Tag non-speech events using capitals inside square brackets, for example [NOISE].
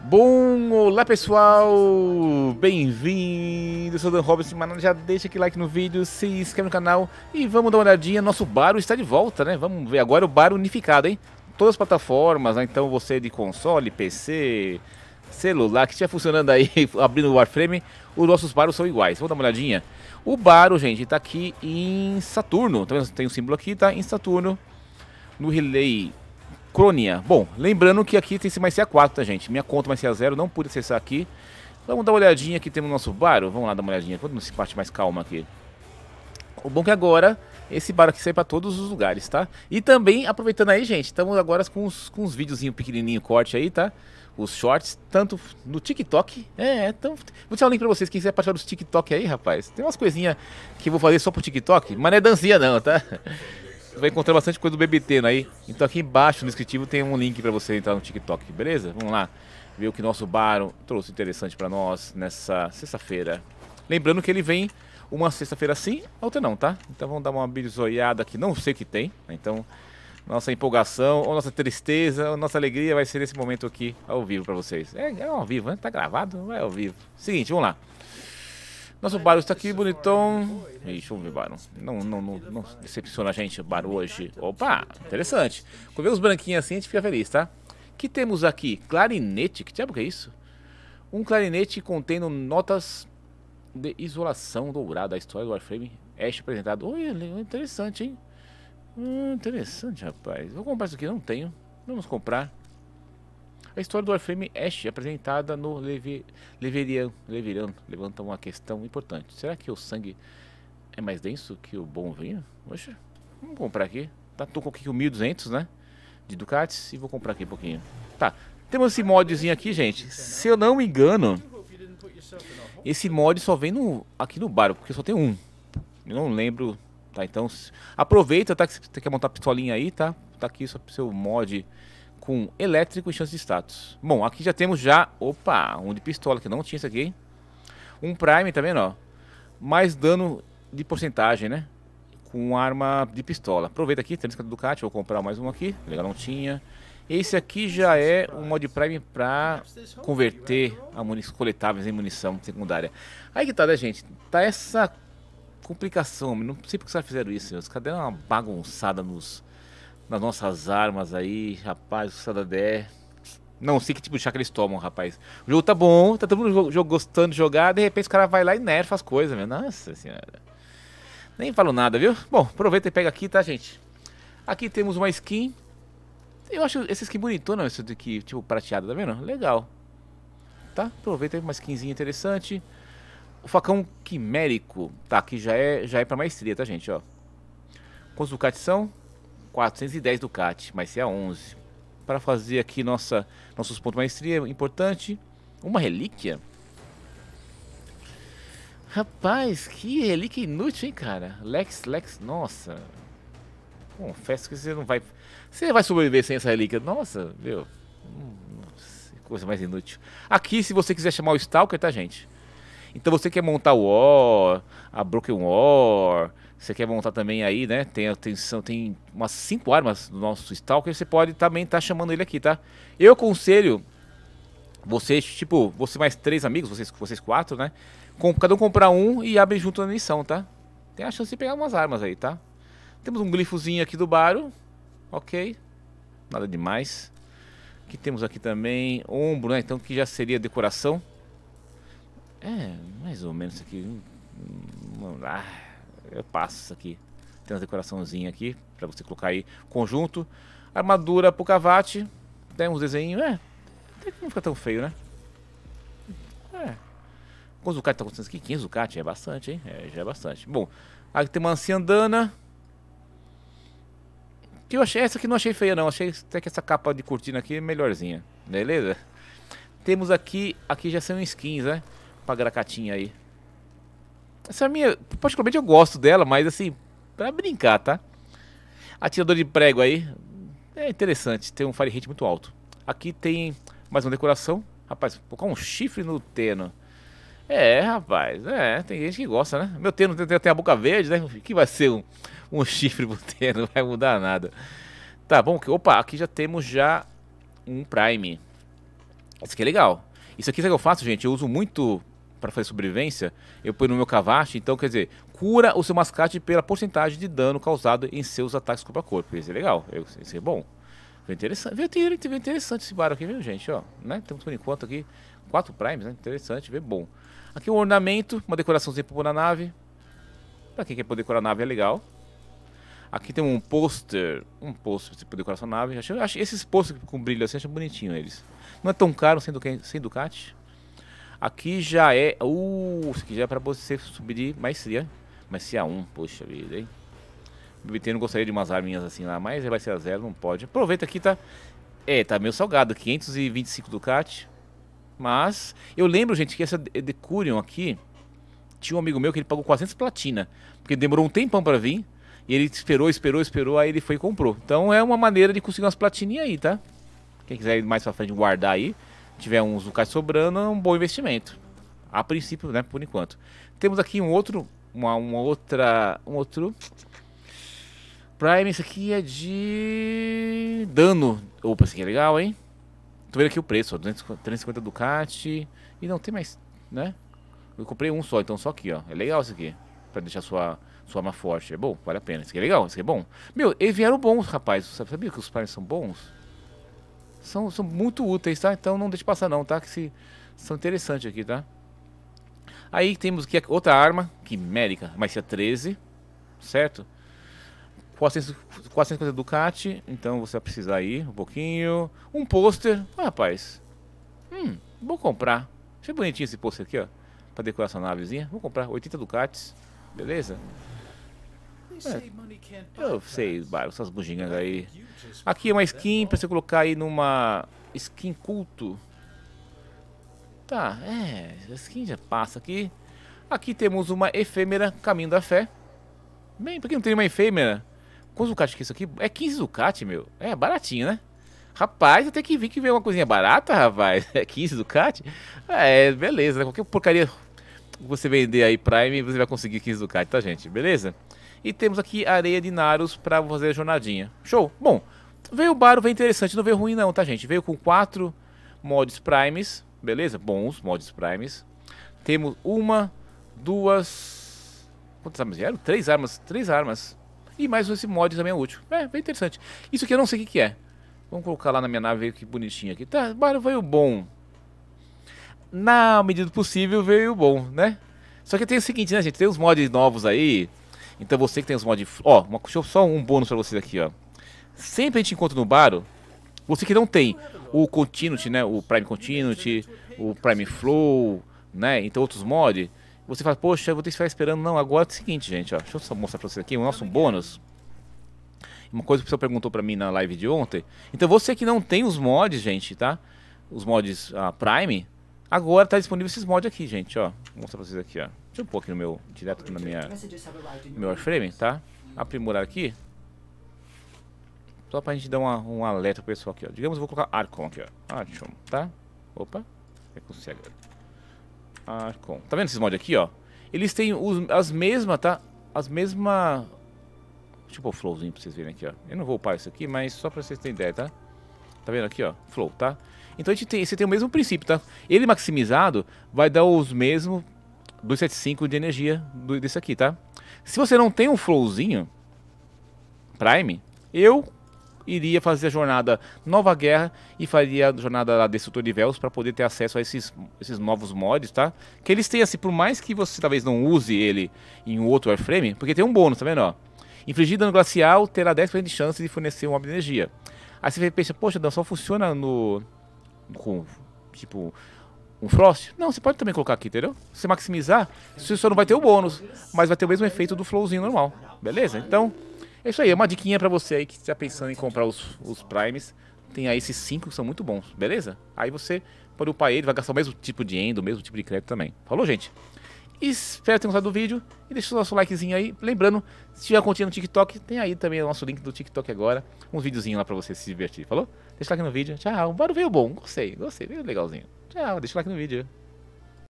Bom, olá pessoal, bem-vindo, sou o Dan Robson, mas já deixa aquele like no vídeo, se inscreve no canal e vamos dar uma olhadinha, nosso baro está de volta, né? Vamos ver agora o baro unificado, hein? Todas as plataformas, né? então você de console, PC, celular, que estiver funcionando aí, [LAUGHS] abrindo o Warframe, os nossos baros são iguais. Vamos dar uma olhadinha? O baro, gente, está aqui em Saturno, Tem um símbolo aqui, tá? Em Saturno, no relay Bom, lembrando que aqui tem que mais ca 4, tá, gente? Minha conta mais ca 0, não pude acessar aqui. Vamos dar uma olhadinha aqui, temos o nosso bar. Vamos lá dar uma olhadinha, Quando se parte mais calma aqui. O bom é que agora esse bar aqui sai para todos os lugares, tá? E também, aproveitando aí, gente, estamos agora com uns, com uns videozinhos pequenininho corte aí, tá? Os shorts, tanto no TikTok, é, então... Vou deixar um link pra vocês, quem quiser participar dos TikTok aí, rapaz. Tem umas coisinhas que eu vou fazer só pro TikTok, mas não é dancinha não, tá? vai encontrar bastante coisa do BBT é aí. Então aqui embaixo no descritivo tem um link para você entrar no TikTok, beleza? Vamos lá ver o que nosso Baro trouxe interessante para nós nessa sexta-feira. Lembrando que ele vem uma sexta-feira sim, a outra não, tá? Então vamos dar uma bisoiada aqui não sei o que tem. Né? Então nossa empolgação, ou nossa tristeza, ou nossa alegria vai ser nesse momento aqui ao vivo para vocês. É, é ao vivo, né? Tá gravado, não é ao vivo. Seguinte, vamos lá. Nosso Baru está aqui, bonitão. Deixa eu ver, Baru. Não, não, não, não decepciona a gente, Baru, hoje. Opa, interessante. Com os branquinhos assim, a gente fica feliz, tá? que temos aqui? Clarinete. Que diabo que é isso? Um clarinete contendo notas de isolação dourada. A história do Warframe Ash é apresentado. Olha, é interessante, hein? Hum, interessante, rapaz. Vou comprar isso aqui, não tenho. Vamos comprar. A história do Warframe Ash é apresentada no Levi, Leverian, Leverian levanta uma questão importante. Será que o sangue é mais denso que o bom vinho? Poxa, vamos comprar aqui. Tá, tô com aqui 1.200, né? De Ducatis e vou comprar aqui um pouquinho. Tá, temos esse modzinho aqui, gente. Se eu não me engano, esse mod só vem no, aqui no bar, porque só tem um. Eu não lembro, tá? Então, aproveita, tá? Que você quer montar a pistolinha aí, tá? Tá aqui só seu mod com elétrico e chance de status. Bom, aqui já temos já... Opa, um de pistola que não tinha isso aqui. Um prime também, ó. Mais dano de porcentagem, né? Com arma de pistola. Aproveita aqui, do Ducati, vou comprar mais um aqui. Legal, não tinha. Esse aqui já é um mod prime para converter a munição, coletáveis em munição secundária. Aí que tá, né, gente? Tá essa complicação. Não sei porque os caras fizeram isso. Os caras deram uma bagunçada nos nas nossas armas aí, rapaz, o Sadadé. Não sei que tipo de chá que eles tomam, rapaz. O jogo tá bom, tá todo mundo jogo, gostando de jogar, de repente o cara vai lá e nerfa as coisas, meu. Nossa senhora. Nem falo nada, viu? Bom, aproveita e pega aqui, tá, gente? Aqui temos uma skin. Eu acho essa skin bonitona, essa daqui, tipo, prateada, tá vendo? Legal. Tá? Aproveita aí uma skinzinha interessante. O facão quimérico. Tá, aqui já é, já é pra maestria, tá, gente? Ó. Quantos ducates são? 410 Ducati, mas se é 11. Para fazer aqui nossa, nossos pontos de maestria, importante, uma relíquia. Rapaz, que relíquia inútil, hein, cara. Lex, Lex, nossa. Confesso que você não vai... Você vai sobreviver sem essa relíquia. Nossa, meu. Nossa, hum, coisa mais inútil. Aqui, se você quiser chamar o Stalker, tá, gente? Então você quer montar o War, a Broken War, você quer montar também aí, né? Tem atenção, tem umas cinco armas do nosso Stalker, você pode também estar tá chamando ele aqui, tá? Eu aconselho vocês, tipo, você mais três amigos, vocês, vocês quatro, né? Com, cada um comprar um e abre junto na missão, tá? Tem a chance de pegar umas armas aí, tá? Temos um glifozinho aqui do Baro, ok? Nada demais. Que temos aqui também ombro, né? Então que já seria decoração. É, mais ou menos aqui. Hum, vamos lá. Eu passo isso aqui. Tem uma decoraçãozinha aqui para você colocar aí conjunto. Armadura Pucavate. Tem uns desenhos. É. que não fica tão feio, né? É. Quantos Zucati tá acontecendo aqui? 15 Zucati é bastante, hein? É, já é bastante. Bom, aqui tem uma Anciandana. Que eu achei, essa aqui não achei feia, não. Achei até que essa capa de cortina aqui é melhorzinha. Beleza? Temos aqui. Aqui já são skins, né? Pra gracatinha aí. Essa minha, particularmente eu gosto dela, mas assim, pra brincar, tá? Atirador de prego aí, é interessante, tem um fire rate muito alto. Aqui tem mais uma decoração. Rapaz, colocar um chifre no teno, É, rapaz, é, tem gente que gosta, né? Meu teno tem, até a boca verde, né? que vai ser um, um chifre pro teno Não vai mudar nada. Tá bom, opa, aqui já temos já um Prime. Isso aqui é legal. Isso aqui sabe o que eu faço, gente? Eu uso muito para fazer sobrevivência, eu ponho no meu cavache, então quer dizer, cura o seu mascate pela porcentagem de dano causado em seus ataques corpo a corpo. Isso é legal, isso é bom. Veio interessante, veio interessante esse barco aqui, viu, gente? Ó, né? Temos por enquanto aqui quatro primes, né? Interessante, vê bom. Aqui um ornamento, uma decoraçãozinha pra pôr na nave. Pra quem quer poder decorar a nave é legal. Aqui tem um pôster, um pôster pra decoração sua nave. Acho, acho, esses pôster com brilho assim, acho bonitinho eles. Não é tão caro sem, sem Ducati. Aqui já é... Uh, isso aqui já é pra você subir maestria. Maestria 1, poxa vida, hein? BBT não gostaria de umas arminhas assim lá, mas vai ser a zero, não pode. Aproveita aqui, tá... É, tá meio salgado, 525 Ducati. Mas eu lembro, gente, que essa Decurion aqui... Tinha um amigo meu que ele pagou 400 platina. Porque demorou um tempão pra vir. E ele esperou, esperou, esperou, aí ele foi e comprou. Então é uma maneira de conseguir umas platininhas aí, tá? Quem quiser ir mais pra frente guardar aí tiver uns locais sobrando, é um bom investimento. A princípio, né, por enquanto. Temos aqui um outro, uma, uma outra, um outro Prime, isso aqui é de dano. Opa, isso aqui é legal, hein? Tô vendo aqui o preço, ó, 350 Ducati. E não, tem mais, né? Eu comprei um só, então só aqui, ó. É legal isso aqui, pra deixar sua, sua arma forte. É bom, vale a pena. Isso aqui é legal, isso aqui é bom. Meu, eles vieram bons, rapaz. você Sabia que os Primes são bons? São, são muito úteis, tá? Então não deixe passar não, tá? Que se, são interessantes aqui, tá? Aí temos que outra arma, que médica, mas é 13, certo? 400, 450 Ducati, então você vai precisar aí um pouquinho. Um pôster, ah, rapaz. Hum, vou comprar. Achei bonitinho esse pôster aqui, ó. Pra decorar essa navezinha. Vou comprar 80 Ducatis, beleza? É, eu sei, essas buginas aí. Aqui é uma skin pra você colocar aí numa skin culto. Tá, é, a skin já passa aqui. Aqui temos uma efêmera Caminho da Fé. Bem, por que não tem uma efêmera? Quantos Ducati que é isso aqui? É 15 Ducati, meu. É, baratinho, né? Rapaz, até que vi que veio uma coisinha barata, rapaz. [LAUGHS] É 15 Ducati? É, beleza, né? Qualquer porcaria você vender aí Prime, você vai conseguir 15 do tá, gente? Beleza? E temos aqui areia de Naros pra fazer a jornadinha. Show! Bom, veio o Baro, veio interessante, não veio ruim não, tá, gente? Veio com 4 mods Primes, beleza? Bons mods Primes. Temos uma, duas... Quantas armas vieram? Três armas, três armas. E mais esse mod também é útil. É, bem interessante. Isso aqui eu não sei o que, que é. Vamos colocar lá na minha nave, que bonitinho aqui. Tá, Baro veio bom na medida do possível, veio bom, né? Só que tem o seguinte, né, gente? Tem os mods novos aí. Então você que tem os mods. Ó, uma, deixa eu só um bônus pra vocês aqui, ó. Sempre a gente encontra no baro. Você que não tem o Continuity, né? O Prime Continuity, o Prime Flow, né? Então outros mods. Você fala, poxa, eu vou ter que ficar esperando. Não, agora é o seguinte, gente, ó. Deixa eu só mostrar pra vocês aqui o nosso bônus. Uma coisa que o pessoal perguntou pra mim na live de ontem. Então você que não tem os mods, gente, tá? Os mods ah, Prime, Agora tá disponível esses mods aqui, gente, ó. Vou mostrar pra vocês aqui, ó. Deixa eu pôr aqui no meu, direto aqui na minha, né? meu frame tá? Aprimorar aqui. Só pra gente dar uma, um alerta pro pessoal aqui, ó. Digamos, eu vou colocar Archon aqui, ó. Archon, tá? Opa. É consegue. Archon. Tá vendo esses mods aqui, ó? Eles têm os, as mesmas, tá? As mesmas... Deixa eu pôr flowzinho pra vocês verem aqui, ó. Eu não vou upar isso aqui, mas só pra vocês terem ideia, tá? Tá vendo aqui, ó? Flow, tá? Então a gente tem, você tem o mesmo princípio, tá? Ele maximizado vai dar os mesmos 275 de energia do, desse aqui, tá? Se você não tem um flowzinho Prime, eu iria fazer a jornada Nova Guerra e faria a jornada da Destrutor de Véus para poder ter acesso a esses, esses novos mods, tá? Que eles têm, assim, por mais que você talvez não use ele em outro Airframe, porque tem um bônus, tá vendo, ó? Infligir dano glacial terá 10% de chance de fornecer um mob de energia. Aí você pensa, poxa, Dan, só funciona no, com, tipo, um Frost? Não, você pode também colocar aqui, entendeu? Você maximizar, você só não vai ter o bônus, mas vai ter o mesmo efeito do flowzinho normal, beleza? Então, é isso aí, é uma diquinha pra você aí que está pensando em comprar os, os primes. Tem aí esses cinco que são muito bons, beleza? Aí você pode upar ele, vai gastar o mesmo tipo de endo, o mesmo tipo de crédito também. Falou, gente? Espero que tenham gostado do vídeo e deixa o nosso likezinho aí. Lembrando, se já continua no TikTok, tem aí também o nosso link do TikTok agora. Uns videozinhos lá pra você se divertir, falou? Deixa o like no vídeo. Tchau. Barulho veio bom. Gostei, gostei. Veio legalzinho. Tchau. Deixa o like no vídeo.